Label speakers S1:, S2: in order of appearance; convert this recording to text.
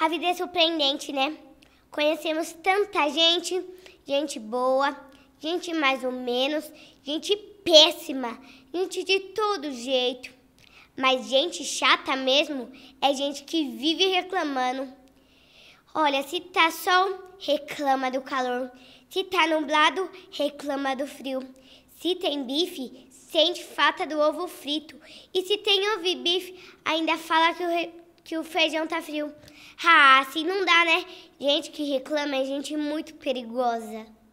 S1: A vida é surpreendente, né? Conhecemos tanta gente, gente boa, gente mais ou menos, gente péssima, gente de todo jeito. Mas gente chata mesmo é gente que vive reclamando. Olha, se tá sol, reclama do calor. Se tá nublado, reclama do frio. Se tem bife, sente falta do ovo frito. E se tem ovo e bife, ainda fala que o re que o feijão tá frio. Ah, assim não dá, né? Gente que reclama é gente muito perigosa.